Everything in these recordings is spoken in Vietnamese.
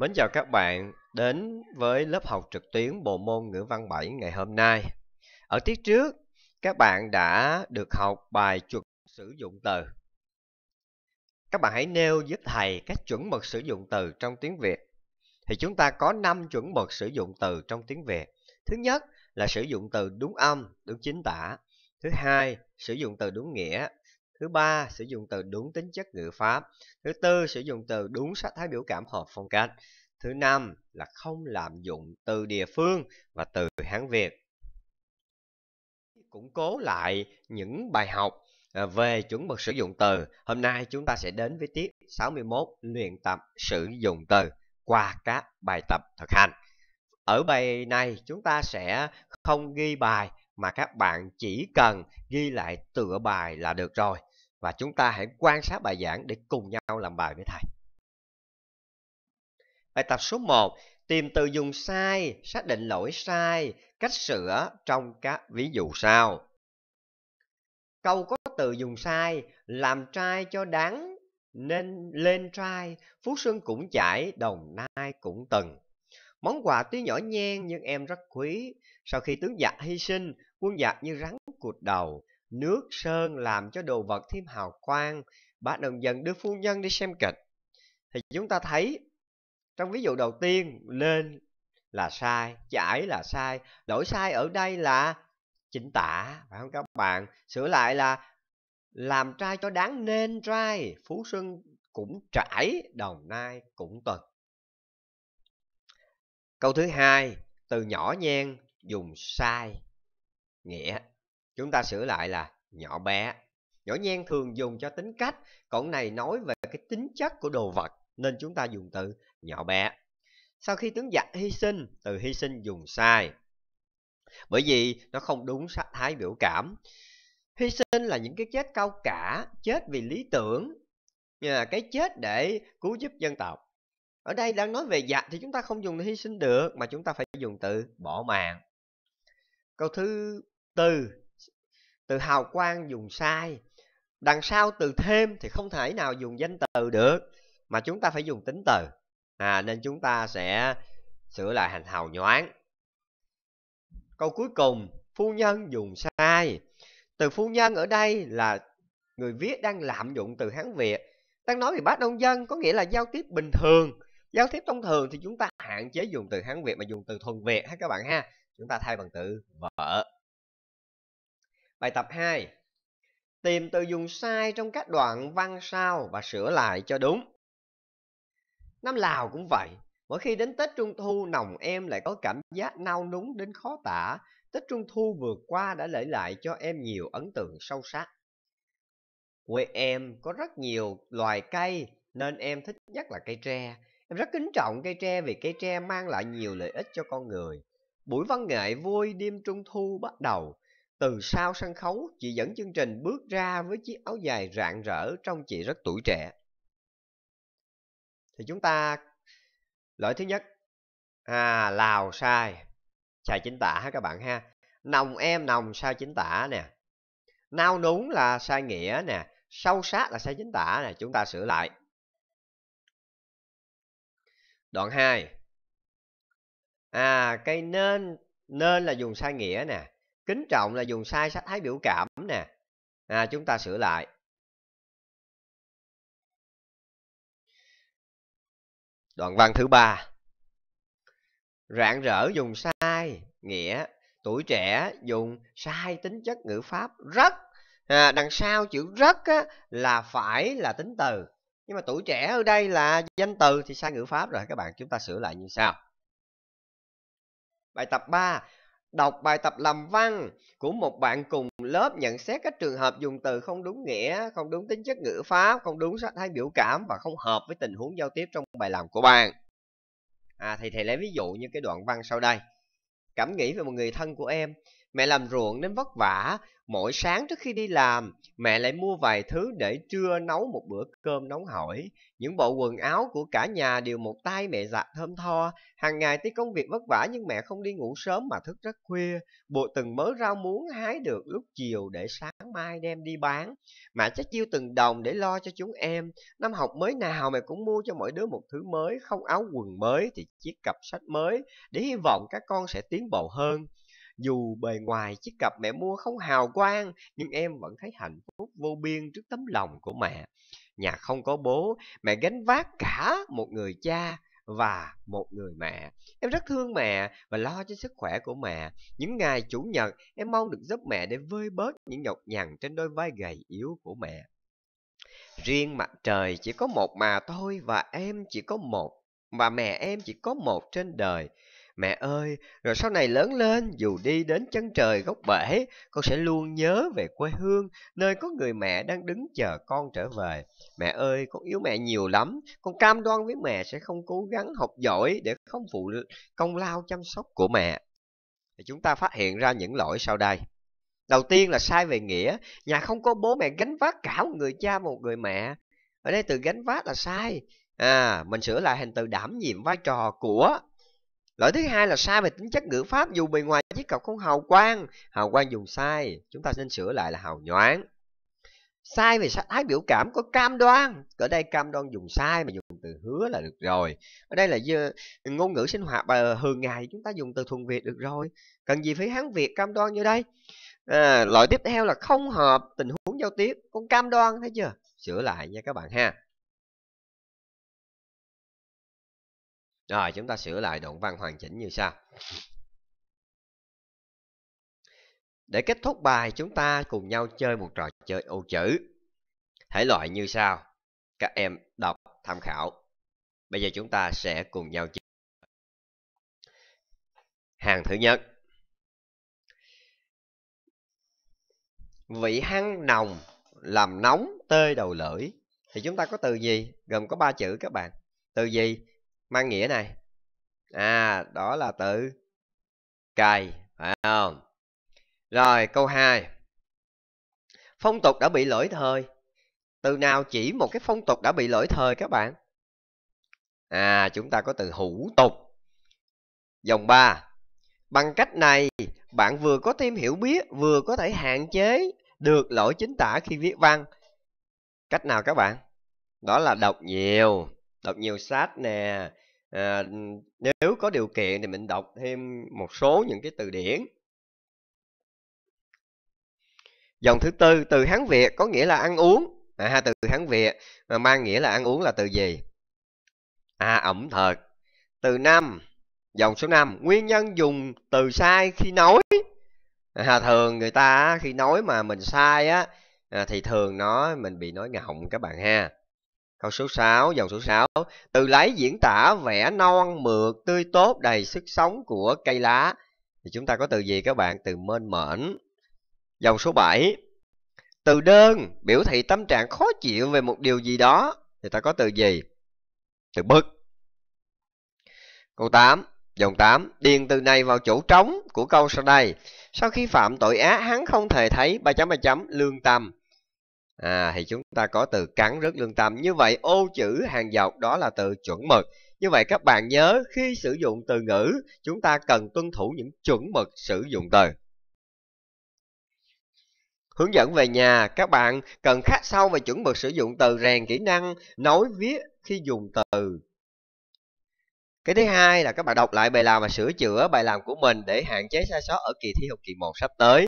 Mến chào các bạn đến với lớp học trực tuyến bộ môn ngữ văn 7 ngày hôm nay. Ở tiết trước, các bạn đã được học bài chuẩn sử dụng từ. Các bạn hãy nêu giúp thầy các chuẩn mực sử dụng từ trong tiếng Việt. Thì chúng ta có 5 chuẩn mực sử dụng từ trong tiếng Việt. Thứ nhất là sử dụng từ đúng âm, đúng chính tả. Thứ hai, sử dụng từ đúng nghĩa. Thứ ba, sử dụng từ đúng tính chất ngữ pháp. Thứ tư, sử dụng từ đúng sắc thái biểu cảm hợp phong cách. Thứ năm là không lạm dụng từ địa phương và từ Hán Việt. Củng cố lại những bài học à, về chuẩn mực sử dụng từ. Hôm nay chúng ta sẽ đến với tiết 61 luyện tập sử dụng từ qua các bài tập thực hành. Ở bài này chúng ta sẽ không ghi bài mà các bạn chỉ cần ghi lại tựa bài là được rồi và chúng ta hãy quan sát bài giảng để cùng nhau làm bài với thầy. Bài tập số 1, tìm từ dùng sai, xác định lỗi sai, cách sửa trong các ví dụ sau. Câu có từ dùng sai, làm trai cho đáng nên lên trai, Phú Xuân cũng chảy, Đồng Nai cũng từng. Món quà tuy nhỏ nhen nhưng em rất quý. Sau khi tướng giặc hy sinh, quân giặc như rắn cụt đầu, nước sơn làm cho đồ vật thêm hào quang bác đồng dần đưa phu nhân đi xem kịch thì chúng ta thấy trong ví dụ đầu tiên lên là sai chải là sai lỗi sai ở đây là chỉnh tả phải không các bạn sửa lại là làm trai cho đáng nên trai phú xuân cũng trải đồng nai cũng tuần câu thứ hai từ nhỏ nhen dùng sai nghĩa Chúng ta sửa lại là nhỏ bé. Nhỏ nhen thường dùng cho tính cách, còn này nói về cái tính chất của đồ vật, nên chúng ta dùng từ nhỏ bé. Sau khi tướng giặc hy sinh, từ hy sinh dùng sai. Bởi vì nó không đúng thái biểu cảm. Hy sinh là những cái chết cao cả, chết vì lý tưởng, à, cái chết để cứu giúp dân tộc. Ở đây đang nói về giặc thì chúng ta không dùng hy sinh được, mà chúng ta phải dùng từ bỏ mạng. Câu thứ tư từ hào quang dùng sai đằng sau từ thêm thì không thể nào dùng danh từ được mà chúng ta phải dùng tính từ à, nên chúng ta sẽ sửa lại thành hào nhoáng câu cuối cùng phu nhân dùng sai từ phu nhân ở đây là người viết đang lạm dụng từ hán việt đang nói về bác nông dân có nghĩa là giao tiếp bình thường giao tiếp thông thường thì chúng ta hạn chế dùng từ hán việt mà dùng từ thuần việt ha các bạn ha chúng ta thay bằng từ vợ Bài tập 2. Tìm từ dùng sai trong các đoạn văn sau và sửa lại cho đúng. Năm Lào cũng vậy, mỗi khi đến Tết Trung Thu nồng em lại có cảm giác nao núng đến khó tả. Tết Trung Thu vừa qua đã để lại cho em nhiều ấn tượng sâu sắc. Quê em có rất nhiều loài cây nên em thích nhất là cây tre. Em rất kính trọng cây tre vì cây tre mang lại nhiều lợi ích cho con người. Buổi văn nghệ vui đêm trung thu bắt đầu, từ sau sân khấu, chị dẫn chương trình bước ra với chiếc áo dài rạng rỡ trong chị rất tuổi trẻ. Thì chúng ta... Lỗi thứ nhất. À, Lào sai. Sai chính tả ha các bạn ha. Nồng em nồng sai chính tả nè. Nao núng là sai nghĩa nè. Sâu sát là sai chính tả nè. Chúng ta sửa lại. Đoạn 2. À, cái nên... Nên là dùng sai nghĩa nè kính trọng là dùng sai sách thái biểu cảm nè à, chúng ta sửa lại đoạn văn thứ ba rạng rỡ dùng sai nghĩa tuổi trẻ dùng sai tính chất ngữ pháp rất à, đằng sau chữ rất á, là phải là tính từ nhưng mà tuổi trẻ ở đây là danh từ thì sai ngữ pháp rồi các bạn chúng ta sửa lại như sau bài tập 3 Đọc bài tập làm văn của một bạn cùng lớp nhận xét các trường hợp dùng từ không đúng nghĩa, không đúng tính chất ngữ pháp, không đúng sắc thái biểu cảm và không hợp với tình huống giao tiếp trong bài làm của bạn. À, thì thầy lấy ví dụ như cái đoạn văn sau đây. Cảm nghĩ về một người thân của em Mẹ làm ruộng nên vất vả, mỗi sáng trước khi đi làm, mẹ lại mua vài thứ để trưa nấu một bữa cơm nóng hổi. Những bộ quần áo của cả nhà đều một tay mẹ giặt thơm tho. Hàng ngày tuy công việc vất vả nhưng mẹ không đi ngủ sớm mà thức rất khuya. Bộ từng mớ rau muống hái được lúc chiều để sáng mai đem đi bán. Mẹ chắc chiêu từng đồng để lo cho chúng em. Năm học mới nào mẹ cũng mua cho mỗi đứa một thứ mới, không áo quần mới thì chiếc cặp sách mới, để hy vọng các con sẽ tiến bộ hơn. Dù bề ngoài chiếc cặp mẹ mua không hào quang, nhưng em vẫn thấy hạnh phúc vô biên trước tấm lòng của mẹ. Nhà không có bố, mẹ gánh vác cả một người cha và một người mẹ. Em rất thương mẹ và lo cho sức khỏe của mẹ. Những ngày chủ nhật, em mong được giúp mẹ để vơi bớt những nhọc nhằn trên đôi vai gầy yếu của mẹ. Riêng mặt trời chỉ có một mà thôi và em chỉ có một, và mẹ em chỉ có một trên đời. Mẹ ơi, rồi sau này lớn lên, dù đi đến chân trời góc bể, con sẽ luôn nhớ về quê hương, nơi có người mẹ đang đứng chờ con trở về. Mẹ ơi, con yêu mẹ nhiều lắm, con cam đoan với mẹ sẽ không cố gắng học giỏi để không phụ công lao chăm sóc của mẹ. Thì chúng ta phát hiện ra những lỗi sau đây. Đầu tiên là sai về nghĩa, nhà không có bố mẹ gánh vác cả một người cha một người mẹ. Ở đây từ gánh vác là sai. À, mình sửa lại thành từ đảm nhiệm vai trò của Lỗi thứ hai là sai về tính chất ngữ pháp dù bề ngoài chiếc cọc không hào quang. Hào quang dùng sai, chúng ta nên sửa lại là hào nhoáng. Sai về thái biểu cảm có cam đoan. Ở đây cam đoan dùng sai mà dùng từ hứa là được rồi. Ở đây là ngôn ngữ sinh hoạt ờ, thường ngày chúng ta dùng từ thuần Việt được rồi. Cần gì phải Hán Việt cam đoan như đây. À, loại tiếp theo là không hợp tình huống giao tiếp. Con cam đoan thấy chưa? Sửa lại nha các bạn ha. Rồi chúng ta sửa lại đoạn văn hoàn chỉnh như sau. Để kết thúc bài chúng ta cùng nhau chơi một trò chơi ô chữ. Thể loại như sau. Các em đọc tham khảo. Bây giờ chúng ta sẽ cùng nhau chơi. Hàng thứ nhất. Vị hăng nồng làm nóng tê đầu lưỡi thì chúng ta có từ gì? Gồm có ba chữ các bạn. Từ gì? mang nghĩa này à đó là từ cày phải không rồi câu 2 phong tục đã bị lỗi thời từ nào chỉ một cái phong tục đã bị lỗi thời các bạn à chúng ta có từ hữu tục dòng 3 bằng cách này bạn vừa có thêm hiểu biết vừa có thể hạn chế được lỗi chính tả khi viết văn cách nào các bạn đó là đọc nhiều đọc nhiều sách nè à, nếu có điều kiện thì mình đọc thêm một số những cái từ điển dòng thứ tư từ hán việt có nghĩa là ăn uống à, từ hán việt mà mang nghĩa là ăn uống là từ gì à ẩm thực từ năm dòng số năm nguyên nhân dùng từ sai khi nói à, thường người ta khi nói mà mình sai á à, thì thường nó mình bị nói ngọng các bạn ha Câu số 6, dòng số 6. Từ lấy diễn tả vẻ non mượt, tươi tốt, đầy sức sống của cây lá. Thì chúng ta có từ gì các bạn? Từ mênh mởn. Dòng số 7. Từ đơn biểu thị tâm trạng khó chịu về một điều gì đó. Thì ta có từ gì? Từ bức Câu 8. Dòng 8. Điền từ này vào chỗ trống của câu sau đây. Sau khi phạm tội ác, hắn không thể thấy ba chấm ba chấm lương tâm. À, thì chúng ta có từ cắn rất lương tâm. Như vậy ô chữ hàng dọc đó là từ chuẩn mực. Như vậy các bạn nhớ khi sử dụng từ ngữ, chúng ta cần tuân thủ những chuẩn mực sử dụng từ. Hướng dẫn về nhà, các bạn cần khắc sâu về chuẩn mực sử dụng từ rèn kỹ năng nói viết khi dùng từ. Cái thứ hai là các bạn đọc lại bài làm và sửa chữa bài làm của mình để hạn chế sai sót ở kỳ thi học kỳ 1 sắp tới.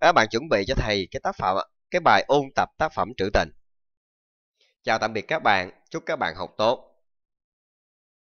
Các bạn chuẩn bị cho thầy cái tác phẩm cái bài ôn tập tác phẩm trữ tình. Chào tạm biệt các bạn, chúc các bạn học tốt.